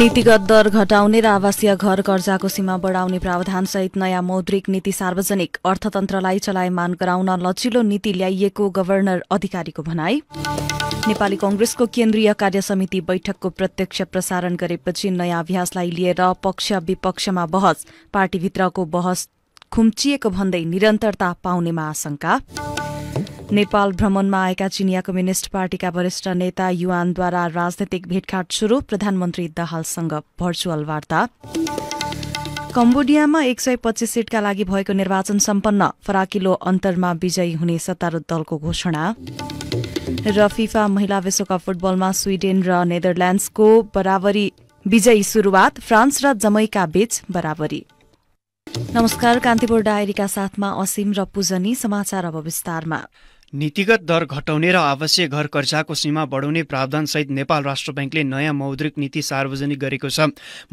नीतिगत दर घटाउने र आवासीय घर कर्जाको सीमा बढाउने प्रावधान सहित नयाँ मौद्रिक नीति सार्वजनिक अर्थतन्त्रलाई चलायमान गराउन लचिलो नीति ल्याइएको गवर्नर अधिकारीको भनाई नेपाली कंग्रेसको केन्द्रीय कार्यसमिति बैठकको प्रत्यक्ष प्रसारण गरेपछि नयाँ अभ्यासलाई लिएर पक्ष विपक्षमा बहस पार्टीभित्रको बहस खुम्चिएको भन्दै निरन्तरता पाउनेमा आशंका नेपाल भ्रमणमा आएका चिनिया कम्युनिष्ट पार्टीका वरिष्ठ नेता युवानद्वारा राजनैतिक भेटघाट शुरू प्रधानमन्त्री दाहालसँग भर्चुअल वार्ता कम्बोडियामा एक सय पच्चिस सीटका लागि भएको निर्वाचन सम्पन्न फराकिलो अन्तरमा विजयी हुने सत्तारूढ दलको घोषणा र फिफा महिला विश्वकप फुटबलमा स्वीडेन र नेदरल्याण्ड्सको बराबरी विजयी सुरुवात फ्रान्स र जमैका बीच बराबरी नमस्कार कान्तिपुर डायरीका साथमा असीम र पूजनी समाचार अब विस्तारमा नीतिगत दर घटाउने र आवश्यक घर कर्जाको सीमा बढाउने प्रावधानसहित नेपाल राष्ट्र ब्याङ्कले नयाँ मौद्रिक नीति सार्वजनिक गरेको छ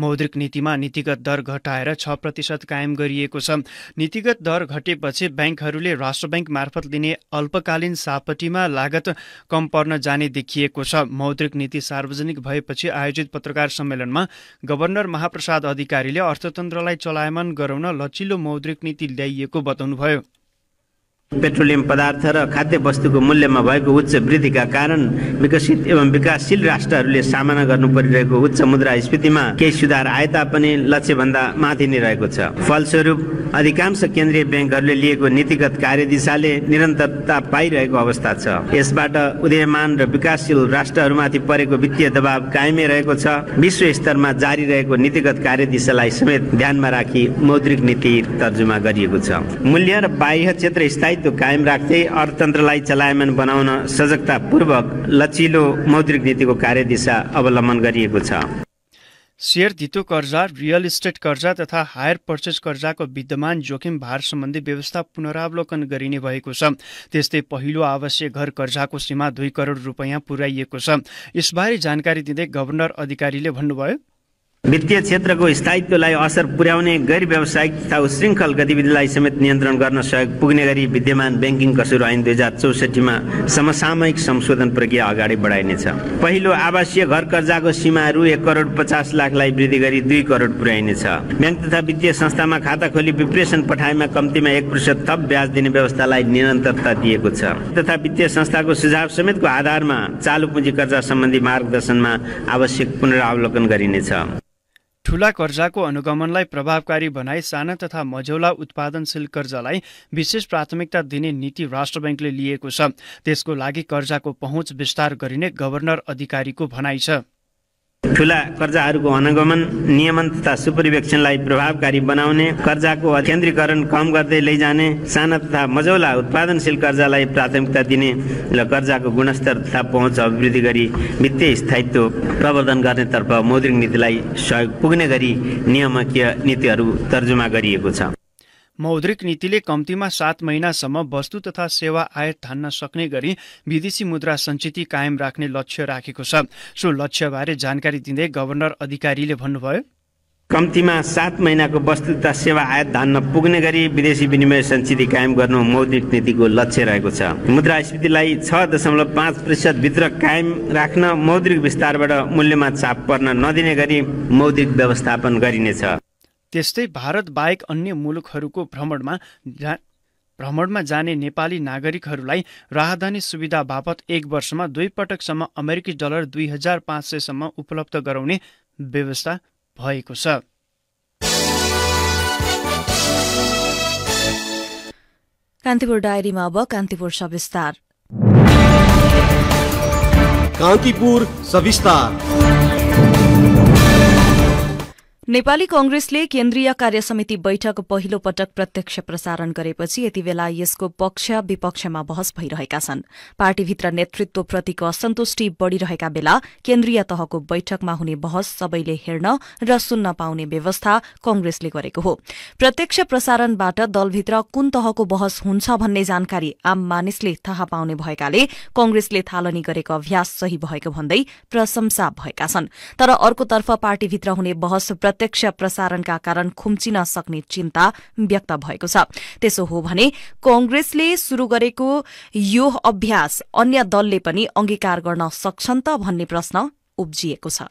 मौद्रिक नीतिमा नीतिगत दर घटाएर छ प्रतिशत कायम गरिएको छ नीतिगत दर घटेपछि ब्याङ्कहरूले राष्ट्र ब्याङ्क मार्फत लिने अल्पकालीन सापटीमा लागत कम पर्न जाने देखिएको छ मौद्रिक नीति सार्वजनिक भएपछि आयोजित पत्रकार सम्मेलनमा गभर्नर महाप्रसाद अधिकारीले अर्थतन्त्रलाई चलायमान गराउन लचिलो मौद्रिक नीति ल्याइएको बताउनुभयो पेट्रोलियम पदार्थ र खाद्य वस्तुको मूल्यमा भएको उच्च वृद्धिका कारण विकसित एवं विकासशील राष्ट्रहरूले सामना गर्नु परिरहेको उच्च मुद्रा मुद्रास्फीतिमा केही सुधार आए तापनि लक्ष्यभन्दा माथि नै रहेको छ फलस्वरूप अधिकांश केन्द्रीय ब्याङ्कहरूले लिएको नीतिगत कार्यदिशाले निरन्तरता पाइरहेको अवस्था छ यसबाट उदयमान र विकासशील राष्ट्रहरूमाथि परेको वित्तीय दबाव कायमै रहेको छ विश्व स्तरमा जारी रहेको नीतिगत कार्यदिशालाई समेत ध्यानमा राखी मौद्रिक नीति तर्जुमा गरिएको छ मूल्य र बाह्य क्षेत्र स्थायी दायित्व कायम राख्दै अर्थतन्त्रलाई चलायमान बनाउन सजगतापूर्वक लचिलो मौद्रिक नीतिको कार्यदिशा अवलम्बन गरिएको छ सेयर धितो कर्जा रियल इस्टेट कर्जा तथा हायर पर्चेज कर्जाको विद्यमान जोखिम भार सम्बन्धी व्यवस्था पुनरावलोकन गरिने भएको छ त्यस्तै पहिलो आवश्यक घर कर्जाको सीमा दुई करोड रुपियाँ पुर्याइएको छ यसबारे जानकारी दिँदै गभर्नर अधिकारीले भन्नुभयो वित्तीय क्षेत्रको स्थायित्वलाई असर पुर्याउने गैर व्यावसायिक तथा उशृङ्खल गतिविधिलाई समेत नियन्त्रण गर्न सहयोग पुग्ने गरी विद्यमान ब्याङ्किङ कसुर ऐन दुई हजार चौसठीमा समसामयिक संशोधन प्रक्रिया अगाडि बढाइनेछ पहिलो आवासीय घर कर्जाको सीमाहरू एक करोड पचास लाखलाई वृद्धि गरी दुई करोड पुर्याइनेछ ब्याङ्क तथा वित्तीय संस्थामा खाता खोली विप्रेषण पठाएमा कम्तीमा एक प्रतिशत थप ब्याज दिने व्यवस्थालाई निरन्तरता दिएको छ तथा वित्तीय संस्थाको सुझाव समेतको आधारमा चालु पुँजी कर्जा सम्बन्धी मार्गदर्शनमा आवश्यक पुनरावलोकन गरिनेछ ठूला कर्जाको अनुगमनलाई प्रभावकारी बनाई साना तथा मझौला उत्पादनशील कर्जालाई विशेष प्राथमिकता दिने नीति राष्ट्र ब्याङ्कले लिएको छ त्यसको लागि कर्जाको पहुँच विस्तार गरिने गभर्नर अधिकारीको भनाइ छ ठुला कर्जाहरूको अनुगमन नियमन तथा सुपरिवेक्षणलाई प्रभावकारी बनाउने कर्जाको केन्द्रीकरण कम गर्दै लैजाने साना तथा मजौला उत्पादनशील कर्जालाई प्राथमिकता दिने र कर्जाको गुणस्तर तथा पहुँच अभिवृद्धि गरी वित्तीय स्थायित्व प्रवर्धन गर्नेतर्फ मौद्रिक नीतिलाई सहयोग पुग्ने गरी नियमकीय नीतिहरू तर्जुमा गरिएको छ मौद्रिक नीतिले कम्तीमा सात महिनासम्म वस्तु तथा सेवा आयात धान्न सक्ने गरी विदेशी मुद्रा सञ्चित कायम राख्ने लक्ष्य राखेको छ सो लक्ष्यबारे जानकारी दिँदै गभर्नर अधिकारीले भन्नुभयो कम्तीमा सात महिनाको वस्तु तथा सेवा आयात धान्न पुग्ने गरी विदेशी विनिमय सञ्चित कायम गर्नु मौद्रिक नीतिको लक्ष्य रहेको छ मुद्रास्फीतिलाई छ दशमलव पाँच प्रतिशतभित्र कायम राख्न मौद्रिक विस्तारबाट मूल्यमा चाप पर्न नदिने गरी मौद्रिक व्यवस्थापन गरिनेछ त्यस्तै भारत बाहेक अन्य मुलुकहरूको भ्रमणमा भ्रमणमा जाने नेपाली नागरिकहरूलाई राहदानी सुविधा बापत एक वर्षमा दुई पटकसम्म अमेरिकी डलर दुई हजार पाँच सयसम्म उपलब्ध गराउने व्यवस्था भएको छ कान्तिपुर डायरीमा अब कान्तिपुर सविस्तार कान्तिपुर सविस्तार नेपाली कंग्रेसले केन्द्रीय कार्यसमिति बैठक पहिलो पटक प्रत्यक्ष प्रसारण गरेपछि यति बेला यसको पक्ष विपक्षमा बहस भइरहेका छन् पार्टीभित्र नेतृत्वप्रतिको असन्तुष्टि बढ़िरहेका बेला केन्द्रीय तहको बैठकमा हुने बहस सबैले हेर्न र सुन्न पाउने व्यवस्था कंग्रेसले गरेको हो प्रत्यक्ष प्रसारणबाट दलभित्र कुन तहको बहस हुन्छ भन्ने जानकारी आम मानिसले थाहा पाउने भएकाले कंग्रेसले थालनी गरेको अभ्यास सही भएको भन्दै प्रशंसा भएका छन् तर अर्कोतर्फ पार्टीभित्र हुने बहस प्रत्यक्ष प्रसारणका कारण खुम्चिन सक्ने चिन्ता व्यक्त भएको छ त्यसो हो भने कंग्रेसले शुरू गरेको यो अभ्यास अन्य दलले पनि अंगीकार गर्न सक्छन् त भन्ने प्रश्न उब्जिएको छ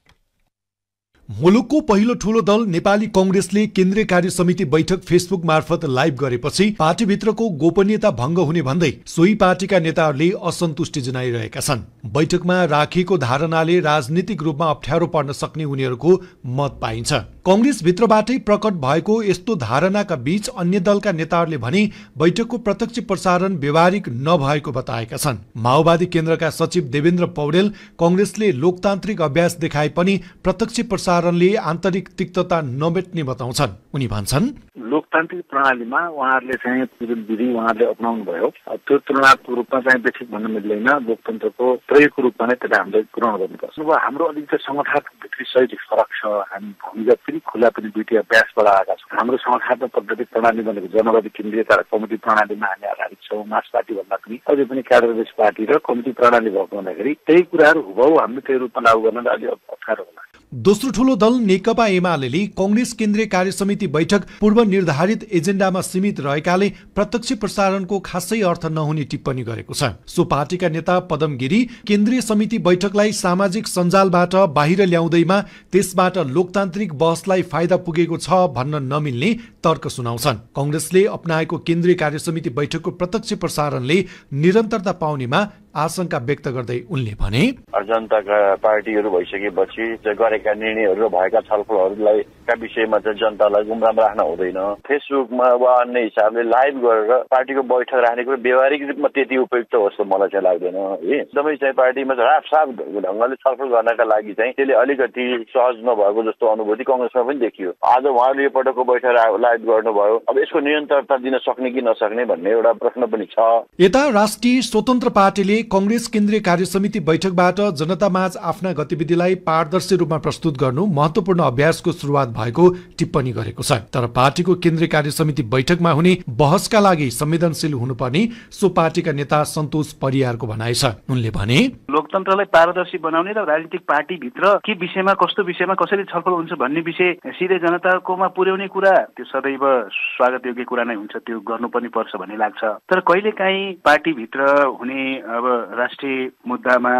मुलुकको पहिलो ठूलो दल नेपाली कंग्रेसले केन्द्रीय कार्य समिति बैठक फेसबुक मार्फत लाइभ गरेपछि पार्टीभित्रको गोपनीयता भंग हुने भन्दै सोही पार्टीका नेताहरूले असन्तुष्टि जनाइरहेका छन् बैठकमा राखिएको धारणाले राजनीतिक रूपमा अप्ठ्यारो पर्न सक्ने उनीहरूको मत पाइन्छ कङ्ग्रेसभित्रबाटै प्रकट भएको यस्तो धारणाका बीच अन्य दलका नेताहरूले भने बैठकको प्रत्यक्ष प्रसारण व्यवहारिक नभएको बताएका छन् माओवादी केन्द्रका सचिव देवेन्द्र पौडेल कङ्ग्रेसले लोकतान्त्रिक अभ्यास देखाए पनि प्रत्यक्ष प्रसारणले आन्तरिक तिक्तता नमेट्ने बताउँछन् उनी भन्छन् लोकतान्त्रिक प्रणालीमा उहाँहरूले चाहिँ विधि उहाँहरूले अप्नाउनु भयो त्यो तुलनात्मक रूपमा चाहिँ बेठिक भन्न मिल्दैन लोकतन्त्रको प्रयोगको रूपमा नै त्यसलाई हामीले ग्रहण गर्नुपर्छ अब हाम्रो अलिकति सङ्गठनभित्री शैली फरक छ हामी भूमिगत पनि खुला पनि दुईटै अभ्यासबाट आएका छौँ हाम्रो संस्थात्मक पद्धति प्रणाली भनेको जनवादी केन्द्रीयता र कमिटी प्रणालीमा हामी आधारित छौँ मास भन्दा पनि अहिले पनि काङ्ग्रेस पार्टी र कमिटी प्रणाली भएको हुँदाखेरि त्यही कुराहरू हुभाउ हामीले त्यही रूपमा लागू गर्न अलिक अप्ठ्यारो होला दोस्रो ठूलो दल नेकपा एमाले कङ्ग्रेस केन्द्रीय कार्यसमिति बैठक पूर्व निर्धारित एजेन्डामा सीमित रहेकाले प्रत्यक्ष प्रसारणको खासै अर्थ नहुने टिप्पणी गरेको छ सो पार्टीका नेता पदम गिरी केन्द्रीय समिति बैठकलाई सामाजिक सञ्जालबाट बाहिर ल्याउँदैमा त्यसबाट लोकतान्त्रिक बहसलाई फाइदा पुगेको छ भन्न नमिल्ने तर्क सुनाउँछन् कङ्ग्रेसले अप्नाएको केन्द्रीय कार्यसमिति बैठकको प्रत्यक्ष प्रसारणले निरन्तरता पाउनेमा आशंका व्यक्त गर्दै उनले भने जनताका पार्टीहरू भइसकेपछि गरेका निर्णयहरू र भएका छलफलहरूलाई का विषयमा चाहिँ जनतालाई गुमराम राख्न हुँदैन फेसबुकमा वा अन्य हिसाबले लाइभ गरेर पार्टीको बैठक राख्ने कुरो व्यवहारिक रूपमा त्यति उपयुक्त हो जस्तो मलाई चाहिँ लाग्दैन है एकदमै चाहिँ पार्टीमा साफ ढङ्गले छलफल गर्नका लागि चाहिँ त्यसले अलिकति सहज नभएको जस्तो अनुभूति कङ्ग्रेसमा पनि देखियो आज उहाँले यो पटकको बैठक लाइभ गर्नुभयो अब यसको नियन्त्रणता दिन सक्ने कि नसक्ने भन्ने एउटा प्रश्न पनि छ यता राष्ट्रिय स्वतन्त्र पार्टीले कंग्रेस केन्द्रीय कार्यसमिति बैठकबाट जनतामाझ आफ्ना गतिविधिलाई पारदर्शी रूपमा प्रस्तुत गर्नु महत्वपूर्ण अभ्यासको सुरुवात भएको टिप्पणी गरेको छ तर पार्टीको केन्द्रीय कार्यसमिति बैठकमा हुने बहसका लागि संवेदनशील हुनुपर्ने सो पार्टीका नेता सन्तोष परियारको भनाइ छ उनले भने लोकतन्त्रलाई पारदर्शी बनाउने र राजनीतिक पार्टीभित्र के विषयमा कस्तो विषयमा कसरी छलफल हुन्छ भन्ने विषय सिधै जनताकोमा पुर्याउने कुरा त्यो सदैव स्वागत योग्य कुरा नै हुन्छ त्यो गर्नु पनि पर्छ भन्ने लाग्छ तर कहिलेकाहीँ पार्टीभित्र हुने अब राष्ट्रिय मुद्दामा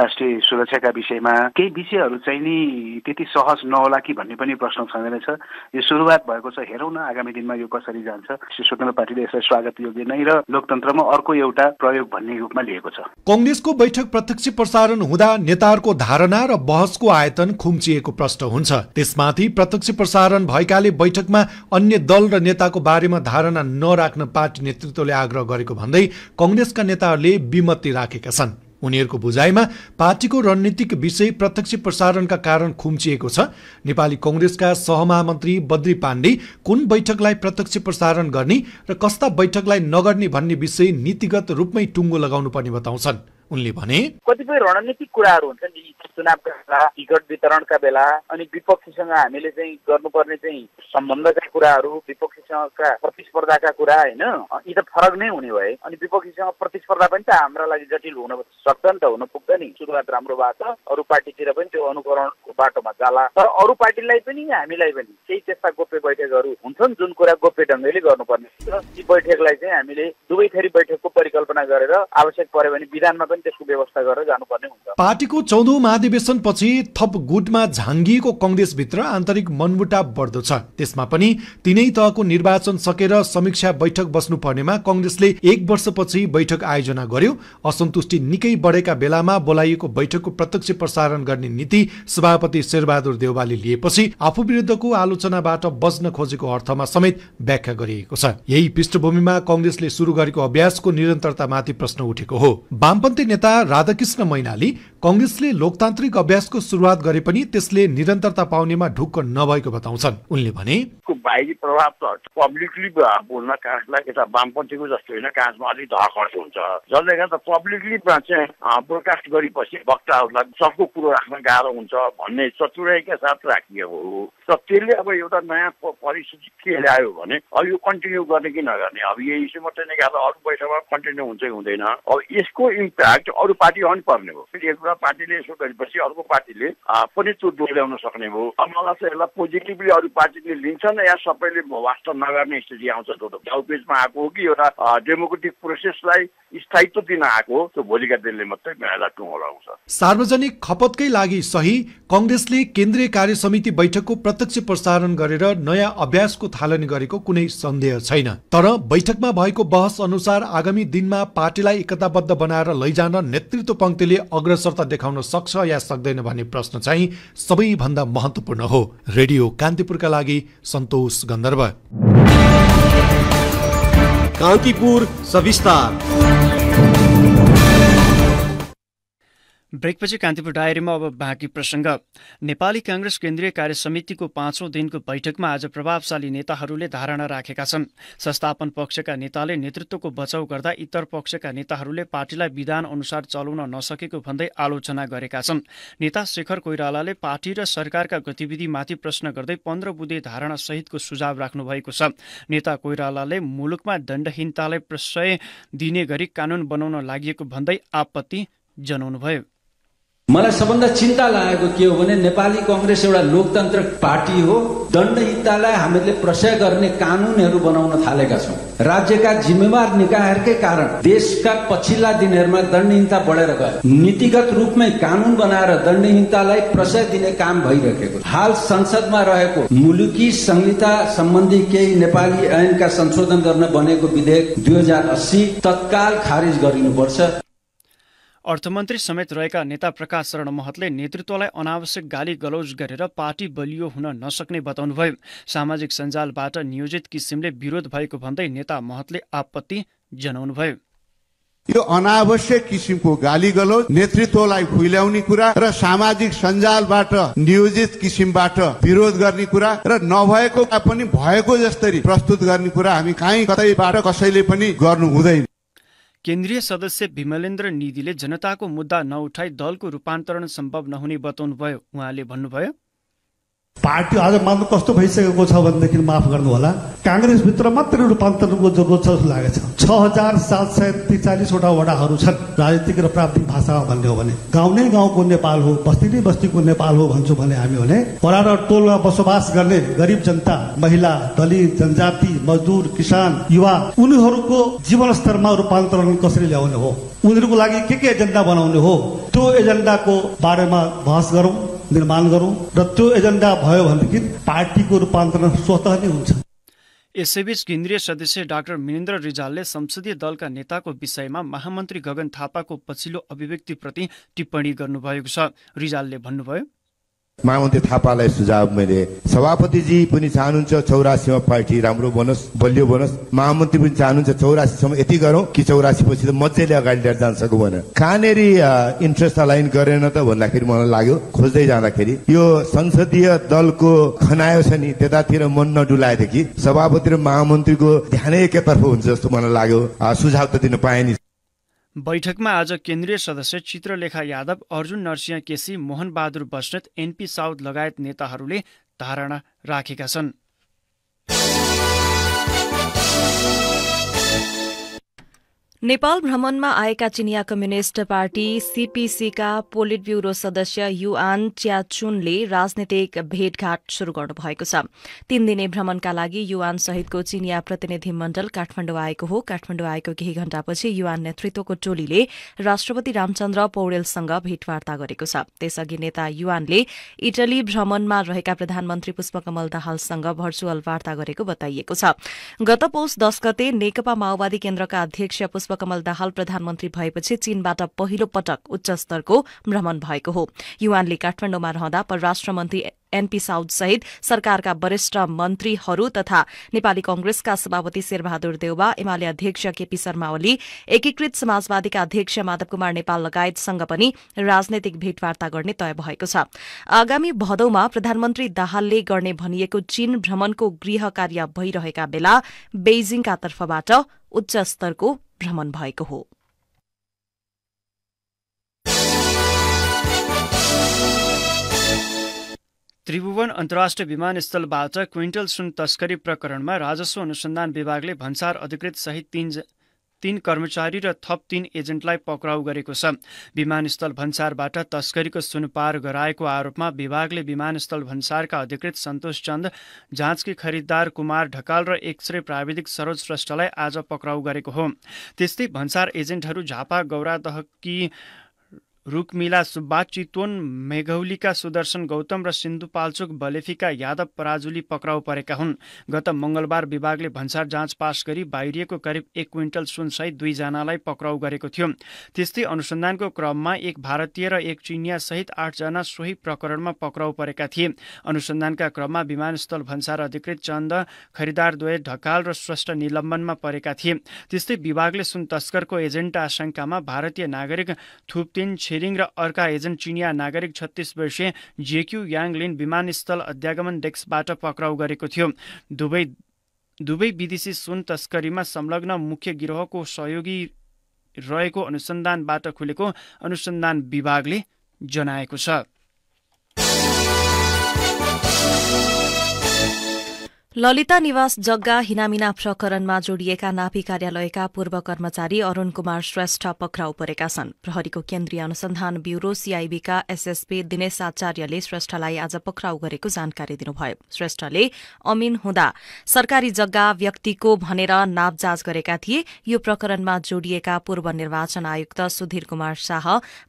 राष्ट्रिय सुरक्षाका विषयमा केही विषयहरू चाहिँ नि त्यति सहज नहोला कि भन्ने पनि प्रश्न छँदै रहेछ यो सुरुवात भएको छ हेरौँ न आगामी दिनमा यो कसरी जान्छ स्वतन्त्र पार्टीले यसलाई स्वागत योग्य नै र लोकतन्त्रमा अर्को एउटा प्रयोग भन्ने रूपमा लिएको छ कङ्ग्रेसको बैठक प्रत्यक्ष प्रसारण हुँदा नेताहरूको धारणा र बहसको आयतन खुम्चिएको प्रश्न हुन्छ त्यसमाथि प्रत्यक्ष प्रसारण भएकाले बैठकमा अन्य दल र नेताको बारेमा धारणा नराख्न पार्टी नेतृत्वले आग्रह गरेको भन्दै कङ्ग्रेसका नेताहरूले श्रीमती राखेका छन् उनीहरूको बुझाइमा पार्टीको रणनीतिक विषय प्रत्यक्ष प्रसारणका कारण खुम्चिएको छ नेपाली कङ्ग्रेसका सहमहामन्त्री बद्री पाण्डे कुन बैठकलाई प्रत्यक्ष प्रसारण गर्ने र कस्ता बैठकलाई नगर्ने भन्ने विषय नीतिगत रूपमै टुङ्गो लगाउनुपर्ने बताउँछन् उनले भने कतिपय रणनीतिक कुराहरू हुन्छ नि चुनावका बेला टिकट वितरणका बेला अनि विपक्षीसँग हामीले चाहिँ गर्नुपर्ने चाहिँ सम्बन्धका कुराहरू विपक्षीसँगका प्रतिस्पर्धाका कुरा होइन यी त फरक नै हुने भए अनि विपक्षीसँग प्रतिस्पर्धा पनि त हाम्रा लागि जटिल हुन सक्छ नि त हुन पुग्छ नि सुरुवात राम्रो भएको छ अरू पार्टीतिर पनि त्यो अनुकरण बाटोमा जाला तर अरू पार्टीलाई पनि हामीलाई पनि केही त्यस्ता गोप्य बैठकहरू हुन्छन् जुन कुरा गोप्य ढङ्गले गर्नुपर्ने र ती बैठकलाई चाहिँ हामीले दुवै थरी बैठकको परिकल्पना गरेर आवश्यक पर्यो भने विधानमा पनि त्यसको व्यवस्था गरेर जानुपर्ने हुन्छ पार्टीको चौधौँ महाधिवेशनपछि थप गुटमा झाङ्गिएको कङ्ग्रेसभित्र आन्तरिक मनमुटाव बढ्दो छ त्यसमा पनि तिनै तहको निर्वाचन सकेर समीक्षा बैठक बस्नुपर्नेमा कङ्ग्रेसले एक वर्षपछि बैठक आयोजना गर्यो असन्तुष्टि निकै बढेका बेलामा बोलाइएको बैठकको प्रत्यक्ष प्रसारण गर्ने नीति सभापति शेरबहादुर देवालले लिएपछि आफू विरुद्धको आलोचनाबाट बच्न खोजेको अर्थमा समेत व्याख्या गरिएको छ यही पृष्ठभूमिमा कङ्ग्रेसले सुरु गरेको अभ्यासको निरन्तरतामाथि प्रश्न उठेको हो वामपन्थी नेता राधाकृष्ण मैनाली कङ्ग्रेसले लोकतान्त्रिक अभ्यासको सुरुवात गरे पनि त्यसले निरन्तरता पाउनेमा ढुक्क नभएको बताउँछन् उनले भने बाहिरी प्रभाव त पब्लिकली बोल्न काँसलाई यता वामपन्थीको जस्तो होइन काँसमा अलिक धकर्स हुन्छ जसले गर्दा पब्लिकली चाहिँ ब्रोडकास्ट गरेपछि वक्ताहरूलाई सबको कुरो राख्न गाह्रो हुन्छ भन्ने चतुराइका साथ राखिएको हो र त्यसले अब एउटा नयाँ परिस्थिति के ल्यायो भने अब यो कन्टिन्यू गर्ने कि नगर्ने अब यो इस्यु मात्रै निकाल्दा अरू बैठकमा कन्टिन्यू हुन्छै हुँदैन अब यसको इम्प्याक्ट अरू पार्टी पर्ने हो कुरा पार्टीले यसो गरेपछि अर्को पार्टीले पनि त्यो दोहोऱ्याउन सक्ने भयो अब मलाई चाहिँ यसलाई पोजिटिभली अरू पार्टीले लिन्छन् या सबैले वास्तव नगर्ने स्थिति आउँछ गाउँपेजमा आएको हो कि एउटा डेमोक्रेटिक प्रोसेसलाई स्थायित्व दिन आएको हो त्यो भोलिका दिनले मात्रै मेला टुङ्गो लगाउँछ सार्वजनिक खपतकै लागि सही कङ्ग्रेसले केन्द्रीय कार्य समिति बैठकको प्रत्यक्ष प्रसारण गरेर नयाँ अभ्यासको थालनी गरेको कुनै सन्देह छैन तर बैठकमा भएको बहस अनुसार आगामी दिनमा पार्टीलाई एकताबद्ध बनाएर लैजान नेतृत्व पङ्क्तिले अग्रसर असर देखाउन सक्छ या सक्दैन भन्ने प्रश्न चाहिँ सबैभन्दा महत्त्वपूर्ण हो रेडियो कान्तिपुरका लागि सन्तोष गन्धर्व कान्तिपुर सविस्तार ब्रेकपछि कान्तिपुर डायरीमा अब बाँकी प्रसङ्ग नेपाली काङ्ग्रेस केन्द्रीय कार्य समितिको पाँचौं दिनको बैठकमा आज प्रभावशाली नेताहरूले धारणा राखेका छन् संस्थापन पक्षका नेताले नेतृत्वको बचाउ गर्दा इतर पक्षका नेताहरूले पार्टीलाई विधान अनुसार चलाउन नसकेको भन्दै आलोचना गरेका छन् नेता शेखर कोइरालाले पार्टी र सरकारका गतिविधिमाथि प्रश्न गर्दै पन्ध्र बुधे धारणा सहितको सुझाव राख्नु भएको छ नेता कोइरालाले मुलुकमा दण्डहीनतालाई प्रश्रय दिने गरी कानुन बनाउन लागि भन्दै आपत्ति जनाउनुभयो मलाई सबभन्दा चिन्ता लागेको के हो भने नेपाली कङ्ग्रेस एउटा लोकतन्त्र पार्टी हो दण्डहितालाई हामीले प्रशय गर्ने कानुनहरू बनाउन थालेका छौँ राज्यका जिम्मेवार निकायहरूकै कारण देशका पछिल्ला दिनहरूमा दण्डहीनता बढेर गयो नीतिगत रूपमै कानून बनाएर दण्डहीनतालाई प्रशय दिने काम भइरहेको हाल संसदमा रहेको मुलुकी संहिता सम्बन्धी केही नेपाली ऐनका संशोधन गर्न बनेको विधेयक दुई हजार अस्सी तत्काल खारिज गरिनुपर्छ अर्थमन्त्री समेत रहेका नेता प्रकाश शरण महतले नेतृत्वलाई अनावश्यक गाली गलौज गरेर पार्टी बलियो हुन नसक्ने बताउनुभयो सामाजिक सञ्जालबाट नियोजित किसिमले विरोध भएको भन्दै नेता महतले आपत्ति जनाउनुभयो यो अनावश्यक किसिमको गाली गलौज नेतृत्वलाई खुल्याउने कुरा र सामाजिक सञ्जालबाट नियोजित किसिमबाट विरोध गर्ने कुरा र नभएको पनि भएको जस्तरी प्रस्तुत गर्ने कुरा हामी काहीँ कतैबाट कसैले पनि गर्नु हुँदैन केन्द्रीय सदस्य भीमलेन्द्र निधिले जनताको मुद्दा नउठाई दलको रूपान्तरण सम्भव नहुने बताउनुभयो उहाँले भन्नुभयो पार्टी आज मान्नु कस्तो भइसकेको छ भनेदेखि माफ गर्नु होला काङ्ग्रेसभित्र मात्रै रूपान्तरणको जरुरत छ जस्तो लागेको छ छ हजार सात सय त्रिचालिसवटा वडाहरू छन् राजनीतिक र प्राप्तिक भाषामा भन्ने हो भने गाउँ नै गाउँको नेपाल हो बस्ती नै बस्तीको नेपाल हो भन्छौँ भने हामी भने पराल र टोलमा बसोबास गर्ने गरिब जनता महिला दलित जनजाति मजदुर किसान युवा उनीहरूको जीवन स्तरमा रूपान्तरण कसरी ल्याउने हो उनीहरूको लागि के के एजेन्डा बनाउने हो त्यो एजेन्डाको बारेमा बहस गरौँ निर्माण गरौँ र त्यो एजेन्डा भयो भनेदेखि पार्टीको रूपान्तरण स्वतः नै हुन्छ यसैबीच केन्द्रीय सदस्य डाक्टर मिनेन्द्र रिजालले संसदीय दलका नेताको विषयमा महामन्त्री गगन थापाको पछिल्लो अभिव्यक्तिप्रति टिप्पणी गर्नुभएको छ रिजालले भन्नुभयो महामन्त्री थापालाई सुझाव मैले सभापतिजी पनि चाहनुहुन्छ चौरासीमा पार्टी राम्रो बनोस् बलियो बनोस् महामन्त्री पनि चाहनुहुन्छ चौरासीसम्म यति गरौँ कि चौरासी पछि त मजाले अगाडि लिएर जान सकौँ भनेर कहाँनेरि इन्ट्रेस्ट अलाइन गरेन त भन्दाखेरि मलाई लाग्यो खोज्दै जाँदाखेरि यो संसदीय दलको खनायो छ नि त्यतातिर मन नडुलाएदेखि सभापति र महामन्त्रीको ध्यानै एकैतर्फ हुन्छ जस्तो मलाई लाग्यो सुझाव त दिन पाएँ नि बैठकमा आज केन्द्रीय सदस्य चित्रलेखा यादव अर्जुन नरसिंह केसी बहादुर बस्नेत एनपी साउद लगायत नेताहरूले धारणा राखेका छन् नेपाल भ्रमणमा आएका चिनिया कम्युनिष्ट पार्टी सीपीसीका पोलिट ब्यूरो सदस्य युआन च्याचुनले राजनीतिक भेटघाट शुरू गर्नुभएको छ तीन दिने भ्रमणका लागि युआन सहितको चिनिया प्रतिनिधि मण्डल काठमाडौँ आएको हो काठमाडौँ आएको केही घण्टापछि युआन नेतृत्वको टोलीले राष्ट्रपति रामचन्द्र पौडेलसँग भेटवार्ता गरेको छ त्यसअघि नेता युआनले इटली भ्रमणमा रहेका प्रधानमन्त्री पुष्पकमल दाहालसँग भर्चुअल वार्ता गरेको बताइएको छ गत पौष दश गते नेकपा माओवादी केन्द्रका अध्यक्ष पुष्प पुष्पकमल दाहाल प्रधानमन्त्री भएपछि चीनबाट पहिलो पटक उच्च स्तरको भ्रमण भएको हो युवानले काठमाडौँमा रहँदा परराष्ट्र मन्त्री एनपी साउद सहित सरकारका वरिष्ठ मन्त्रीहरू तथा नेपाली कंग्रेसका सभापति शेरबहादुर देउवा एमाले अध्यक्ष केपी शर्मा ओली एकीकृत समाजवादीका अध्यक्ष माधव कुमार नेपाल लगायतसँग पनि राजनैतिक भेटवार्ता गर्ने तय भएको छ आगामी भदौमा प्रधानमन्त्री दाहालले गर्ने भनिएको चीन भ्रमणको गृह कार्य भइरहेका बेला बेजिङका तर्फबाट उच्च स्तरको भ्रमण भएको हो त्रिभुवन अन्तर्राष्ट्रिय विमानस्थलबाट क्विन्टल सुन तस्करी प्रकरणमा राजस्व अनुसन्धान विभागले भन्सार अधिकृत सहित तीन तीन कर्मचारी र थप तीन एजेन्टलाई पक्राउ गरेको छ विमानस्थल भन्सारबाट तस्करीको सुन पार गराएको आरोपमा विभागले विमानस्थल भन्सारका अधिकृत सन्तोष चन्द जाँचकी खरिदार कुमार ढकाल र एक्सरे प्राविधिक सरोज श्रेष्ठलाई आज पक्राउ गरेको हो त्यस्तै भन्सार एजेन्टहरू झापा गौरादहकी रुकमिला सुब्बा चितवन मेघौलीका सुदर्शन गौतम र सिन्धुपाल्चोक बलेफीका यादव पराजुली पक्राउ परेका हुन् गत मंगलबार विभागले भन्सार जाँच पास गरी बाहिरिएको करिब एक क्विन्टल सुनसहित दुईजनालाई पक्राउ गरेको थियो त्यस्तै अनुसन्धानको क्रममा एक भारतीय र एक चिनिया सहित आठजना सोही प्रकरणमा पक्राउ परेका थिए अनुसन्धानका क्रममा विमानस्थल भन्सार अधिकृत चन्द खरिदारद्वय ढकाल र श्रेष्ठ निलम्बनमा परेका थिए त्यस्तै विभागले सुन तस्करको एजेन्ट आशंकामा भारतीय नागरिक थुप्तिन छे छिरिङ र अर्का एजेन्ट चिनिया नागरिक छत्तिस वर्षीय जेक्यु याङलिन विमानस्थल अध्यागमन डेस्कबाट पक्राउ गरेको थियो दुवै दुवै विदेशी सुन तस्करीमा संलग्न मुख्य गिरोहको सहयोगी रहेको अनुसन्धानबाट खुलेको अनुसन्धान विभागले जनाएको छ ललिता निवास जग्गा हिनामिना प्रकरणमा जोडिएका नापी कार्यालयका पूर्व कर्मचारी अरूण कुमार श्रेष्ठ पक्राउ परेका छन् प्रहरीको केन्द्रीय अनुसन्धान ब्यूरो सीआईबीका एसएसपी दिनेश आचार्यले श्रेष्ठलाई आज पक्राउ गरेको जानकारी दिनुभयो श्रेष्ठले अमिन हुँदा सरकारी जग्गा व्यक्तिको भनेर नापजाँच गरेका थिए यो प्रकरणमा जोडिएका पूर्व निर्वाचन आयुक्त सुधीर कुमार शाह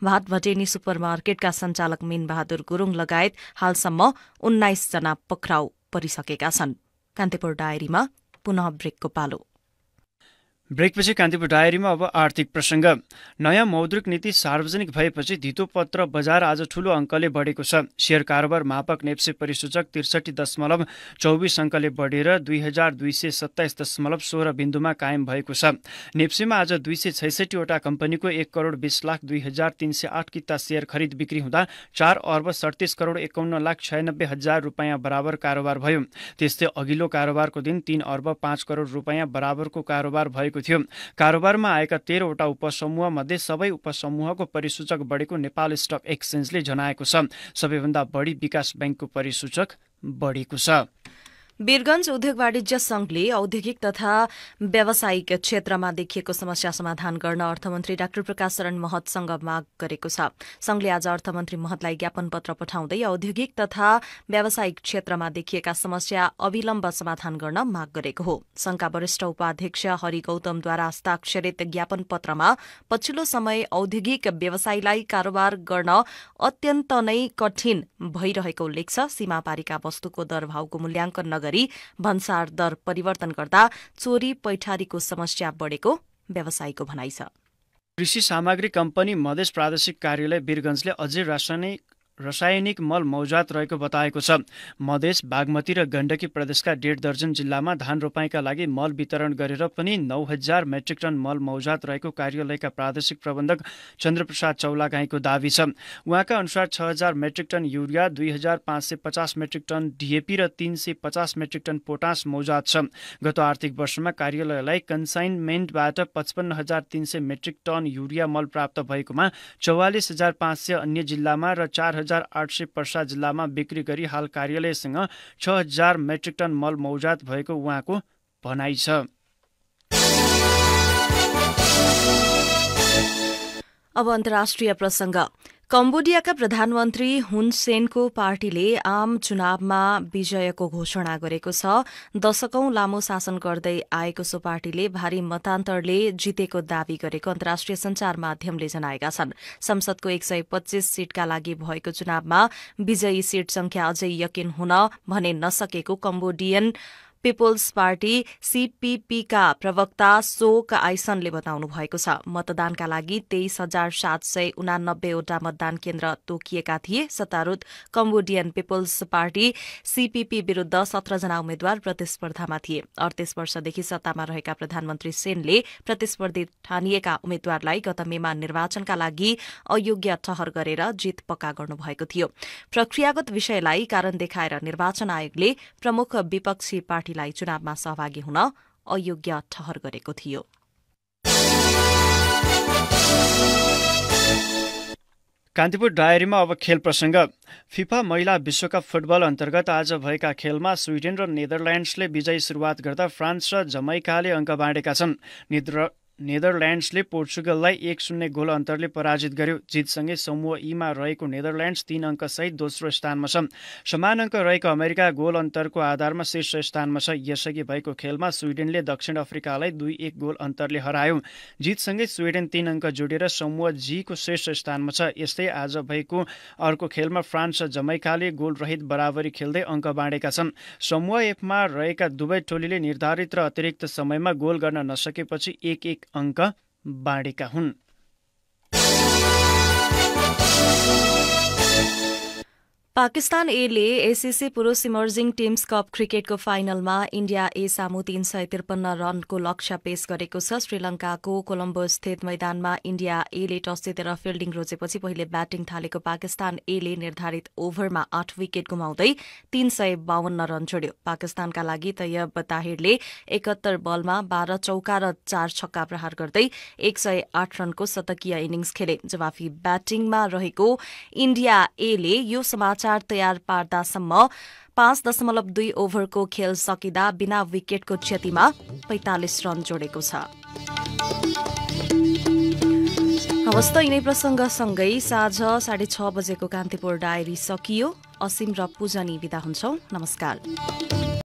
भातभटेनी सुपर मार्केटका सञ्चालक मिनबहादुर गुरूङ लगायत हालसम्म उन्नाइसजना पक्राउ परिसकेका छन् कान्तिपुर डायरीमा पुनः ब्रेकको पालो ब्रेकपछि कान्तिपुर डायरीमा अब आर्थिक प्रसङ्ग नयाँ मौद्रिक नीति सार्वजनिक भएपछि धितोपत्र बजार आज ठूलो अङ्कले बढेको छ सेयर कारोबार मापक नेप्से परिसूचक त्रिसठी दशमलव चौबिस अङ्कले बढेर दुई हजार दुई सय सत्ताइस दशमलव सोह्र बिन्दुमा कायम भएको छ नेप्सेमा आज दुई सय छैसठीवटा कम्पनीको एक करोड बिस लाख दुई हजार तिन सय आठ किता सेयर खरिद बिक्री हुँदा चार अर्ब सडतिस करोड एकाउन्न लाख छयानब्बे हजार रुपियाँ बराबर कारोबार भयो त्यस्तै अघिल्लो कारोबारको दिन तीन अर्ब पाँच करोड रुपियाँ बराबरको कारोबार भएको बढेको थियो कारोबारमा आएका तेह्रवटा उपसमूह मध्ये सबै उपसमूहको परिसूचक बढेको नेपाल स्टक एक्सचेन्जले जनाएको छ सबैभन्दा बढी विकास ब्याङ्कको परिसूचक बढेको छ वीरगंज उद्योग वाणिज्य संघले औद्योगिक तथा व्यावसायिक क्षेत्रमा देखिएको समस्या समाधान गर्न अर्थमन्त्री डाक्टर प्रकाश शरण महतसँग माग गरेको छ संघले आज अर्थमन्त्री महतलाई ज्ञापन पत्र पठाउँदै औद्योगिक तथा व्यावसायिक क्षेत्रमा देखिएका समस्या अविलम्ब समाधान गर्न माग गरेको हो संघका वरिष्ठ उपाध्यक्ष हरि गौतमद्वारा हस्ताक्षरित ज्ञापन पत्रमा पछिल्लो समय औद्योगिक व्यवसायलाई कारोबार गर्न अत्यन्त नै कठिन भइरहेको उल्लेख छ सीमापारीका वस्तुको दरभावको मूल्याङ्कन नगर गरी भन्सार दर परिवर्तन गर्दा चोरी पैठारीको समस्या बढेको व्यवसायीको भनाइ छ कृषि सामग्री कम्पनी मधेस प्रादेशिक कार्यालय वीरगंजले अझै रासायनिक रसायनिक मल मौजात रहेको बताएको छ मधेस बागमती र गण्डकी प्रदेशका डेढ दर्जन जिल्लामा धान रोपाइका लागि मल वितरण गरेर पनि नौ हजार मेट्रिक टन मल मौजात रहेको कार्यालयका प्रादेशिक प्रबन्धक चन्द्रप्रसाद चौलागाईको दावी छ उहाँका अनुसार छ हजार मेट्रिक टन युरिया दुई हजार पाँच सय पचास मेट्रिक टन डिएपी र तिन सय पचास मेट्रिक टन पोटास मौजात छ गत आर्थिक वर्षमा कार्यालयलाई कन्साइनमेन्टबाट पचपन्न हजार तिन सय मेट्रिक टन युरिया मल प्राप्त भएकोमा चौवालिस हजार पाँच सय अन्य जिल्लामा र चार हजार आठ सय पर्सा जिल्लामा बिक्री गरी हाल कार्यालयसँग छ हजार मेट्रिक टन मल मौजात भएको उहाँको भनाइ छ अब अन्तर्राष्ट्रिय प्रसङ्ग कम्बोडियाका प्रधानमन्त्री हुन सेनको पार्टीले आम चुनावमा विजयको घोषणा गरेको छ दशकौं लामो शासन गर्दै आएको सो पार्टीले भारी मतान्तरले जितेको दावी गरेको अन्तर्राष्ट्रिय संचार माध्यमले जनाएका छन् संसदको एक सय पच्चीस सीटका लागि भएको चुनावमा विजयी सीट संख्या अझै यकिन हुन भने नसकेको कम्बोडियन पिपुल्स पार्टी सीपीपीका प्रवक्ता सोक आइसनले बताउनु भएको छ मतदानका लागि तेइस हजार सात सय उनानब्बेवटा मतदान केन्द्र तोकिएका थिए सत्तारूढ़ कम्बोडियन पिपुल्स पार्टी सीपीपी विरूद्ध सत्रजना उम्मेद्वार प्रतिस्पर्धामा थिए अडतिस वर्षदेखि सत्तामा रहेका प्रधानमन्त्री सेनले प्रतिस्पर्धी ठानिएका उम्मेद्वारलाई गत मेमा निर्वाचनका लागि अयोग्य ठहर गरेर जित पक्का गर्नुभएको थियो प्रक्रियागत विषयलाई कारण देखाएर निर्वाचन आयोगले प्रमुख विपक्षी पार्टी पार्टीलाई चुनावमा सहभागी हुन अयोग्य ठहर गरेको थियो कान्तिपुर डायरीमा अब खेल प्रसङ्ग फिफा महिला विश्वकप फुटबल अन्तर्गत आज भएका खेलमा स्विडेन र नेदरल्यान्ड्सले विजयी सुरुवात गर्दा फ्रान्स र जमैकाले अङ्क बाँडेका छन् नेदरल्यान्ड्सले पोर्चुगललाई एक शून्य गोल अन्तरले पराजित गर्यो जितसँगै समूह ईमा रहेको नेदरल्यान्ड्स तीन अङ्कसहित दोस्रो स्थानमा छन् समान अङ्क रहेको अमेरिका गोल अन्तरको आधारमा शीर्ष स्थानमा छ यसअघि भएको खेलमा स्विडेनले दक्षिण अफ्रिकालाई दुई एक गोल अन्तरले हरायो जितसँगै स्विडेन तीन अङ्क जोडेर समूह जीको शीर्ष स्थानमा छ यस्तै आज भएको अर्को खेलमा फ्रान्स र जमैकाले गोलरहित बराबरी खेल्दै अङ्क बाँडेका छन् समूह एफमा रहेका दुवै टोलीले निर्धारित र अतिरिक्त समयमा गोल गर्न नसकेपछि एक एक अङ्क बाँडेका हुन् पाकिस्तान एले एसिसी पुरुष इमर्जिङ टिम्स कप क्रिकेटको फाइनलमा इण्डिया ए सामु तीन सय त्रिपन्न रनको लक्ष्य पेश गरेको छ श्रीलंकाको कोलम्बो स्थित मैदानमा इण्डिया एले टस जितेर फिल्डिङ रोजेपछि पहिले ब्याटिङ थालेको पाकिस्तान एले निर्धारित ओभरमा आठ विकेट गुमाउँदै तीन सय बावन्न रन जोड्यो पाकिस्तानका लागि तैयब ताहिरले एकात्तर बलमा बाह्र चौका र चार छक्का प्रहार गर्दै एक सय आठ रनको शतकीय इनिङ्स खेले जवाफी ब्याटिङमा रहेको इण्डिया एले यो समाचार समाचार तयार पार्दासम्म पाँच दशमलव दुई ओभरको खेल सकिँदा बिना विकेटको क्षतिमा पैंतालिस रन जोडेको छ हवस् त यिनै प्रसङ्गसँगै साँझ साढे छ बजेको कान्तिपुर डायरी सकियो असीम र पूजनी विदा हुन्छौ नमस्कार